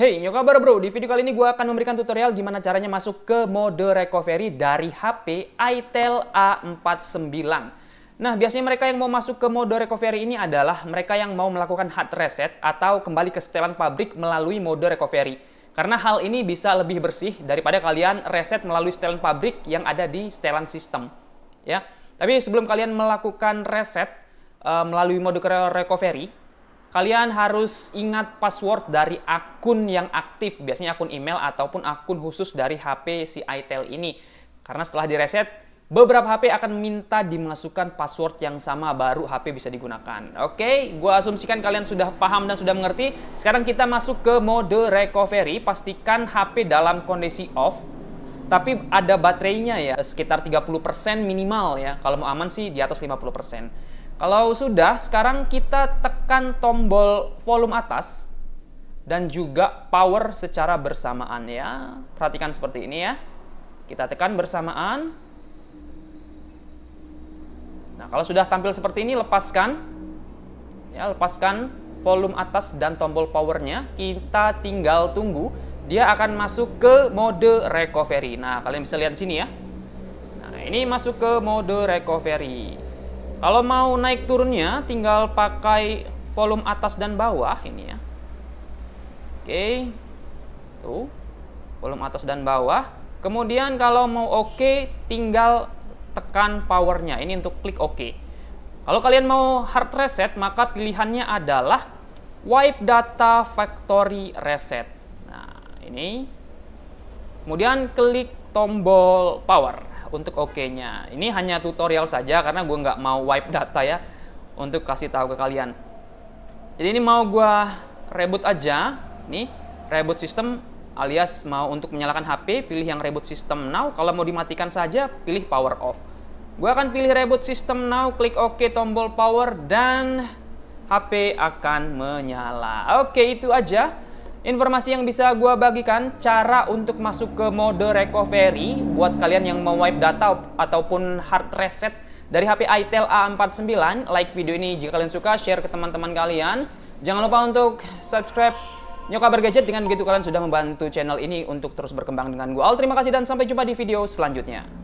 Hey, yo kabar bro? Di video kali ini gue akan memberikan tutorial gimana caranya masuk ke mode recovery dari HP Itel A49. Nah, biasanya mereka yang mau masuk ke mode recovery ini adalah mereka yang mau melakukan hard reset atau kembali ke setelan pabrik melalui mode recovery. Karena hal ini bisa lebih bersih daripada kalian reset melalui setelan pabrik yang ada di setelan sistem. Ya, tapi sebelum kalian melakukan reset uh, melalui mode recovery, kalian harus ingat password dari akun yang aktif, biasanya akun email ataupun akun khusus dari HP si itel ini. Karena setelah direset, beberapa HP akan minta dimasukkan password yang sama baru HP bisa digunakan. Oke, gua asumsikan kalian sudah paham dan sudah mengerti. Sekarang kita masuk ke mode recovery, pastikan HP dalam kondisi off tapi ada baterainya ya sekitar 30% minimal ya. Kalau mau aman sih di atas 50%. Kalau sudah, sekarang kita tekan tombol volume atas dan juga power secara bersamaan ya. Perhatikan seperti ini ya. Kita tekan bersamaan. Nah, kalau sudah tampil seperti ini lepaskan. Ya, lepaskan volume atas dan tombol powernya. Kita tinggal tunggu dia akan masuk ke mode recovery. Nah, kalian bisa lihat sini ya. Nah, ini masuk ke mode recovery. Kalau mau naik turunnya tinggal pakai volume atas dan bawah ini ya. Oke. Tuh. Volume atas dan bawah. Kemudian kalau mau oke okay, tinggal tekan powernya. Ini untuk klik oke. Okay. Kalau kalian mau hard reset maka pilihannya adalah wipe data factory reset. Nah, ini. Kemudian klik tombol power untuk OK-nya. Ini hanya tutorial saja karena gue nggak mau wipe data ya untuk kasih tahu ke kalian. Jadi ini mau gue reboot aja, nih reboot system alias mau untuk menyalakan HP pilih yang reboot system now. Kalau mau dimatikan saja pilih power off. Gue akan pilih reboot system now, klik OK tombol power dan HP akan menyala. Oke itu aja. Informasi yang bisa gue bagikan, cara untuk masuk ke mode recovery buat kalian yang mau wipe data ataupun hard reset dari HP Itel A49. Like video ini jika kalian suka, share ke teman-teman kalian. Jangan lupa untuk subscribe Nyokabar Gadget dengan begitu kalian sudah membantu channel ini untuk terus berkembang dengan gue. terima kasih dan sampai jumpa di video selanjutnya.